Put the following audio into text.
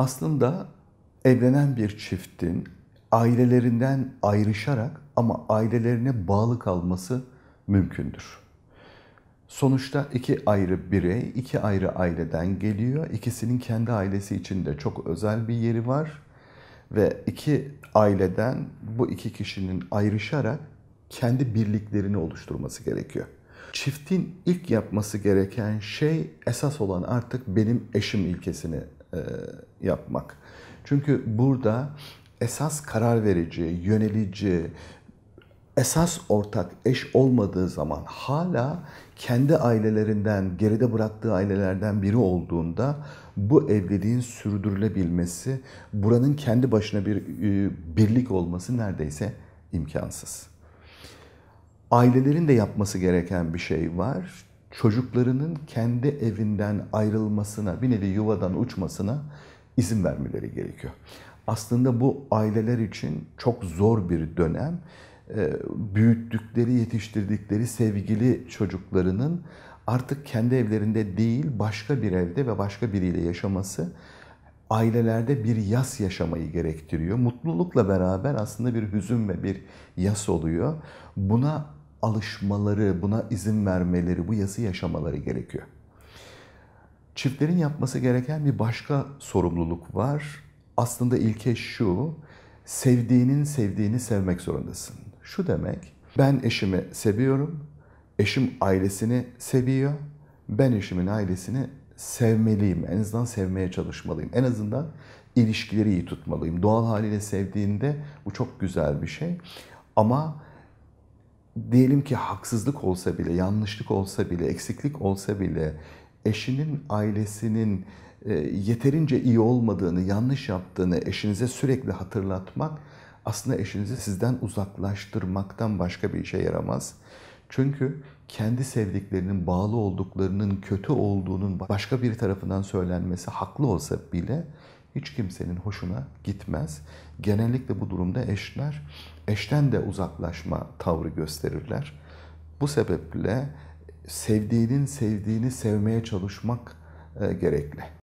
aslında evlenen bir çiftin ailelerinden ayrışarak ama ailelerine bağlı kalması mümkündür. Sonuçta iki ayrı birey, iki ayrı aileden geliyor. İkisinin kendi ailesi içinde çok özel bir yeri var ve iki aileden bu iki kişinin ayrışarak kendi birliklerini oluşturması gerekiyor. Çiftin ilk yapması gereken şey esas olan artık benim eşim ilkesini e, yapmak. Çünkü burada esas karar verici, yönelici, esas ortak eş olmadığı zaman hala kendi ailelerinden, geride bıraktığı ailelerden biri olduğunda bu evliliğin sürdürülebilmesi, buranın kendi başına bir e, birlik olması neredeyse imkansız. Ailelerin de yapması gereken bir şey var. Çocuklarının kendi evinden ayrılmasına, bir nevi yuvadan uçmasına izin vermeleri gerekiyor. Aslında bu aileler için çok zor bir dönem. Ee, büyüttükleri, yetiştirdikleri sevgili çocuklarının artık kendi evlerinde değil başka bir evde ve başka biriyle yaşaması ailelerde bir yas yaşamayı gerektiriyor. Mutlulukla beraber aslında bir hüzün ve bir yas oluyor. Buna alışmaları, buna izin vermeleri, bu yası yaşamaları gerekiyor. Çiftlerin yapması gereken bir başka sorumluluk var. Aslında ilke şu, sevdiğinin sevdiğini sevmek zorundasın. Şu demek, ben eşimi seviyorum, eşim ailesini seviyor, ben eşimin ailesini sevmeliyim, en azından sevmeye çalışmalıyım. En azından ilişkileri iyi tutmalıyım. Doğal haliyle sevdiğinde bu çok güzel bir şey. Ama diyelim ki haksızlık olsa bile, yanlışlık olsa bile, eksiklik olsa bile eşinin ailesinin e, yeterince iyi olmadığını, yanlış yaptığını eşinize sürekli hatırlatmak aslında eşinizi sizden uzaklaştırmaktan başka bir işe yaramaz. Çünkü kendi sevdiklerinin, bağlı olduklarının kötü olduğunun başka bir tarafından söylenmesi haklı olsa bile hiç kimsenin hoşuna gitmez. Genellikle bu durumda eşler eşten de uzaklaşma tavrı gösterirler. Bu sebeple sevdiğinin sevdiğini sevmeye çalışmak e, gerekli.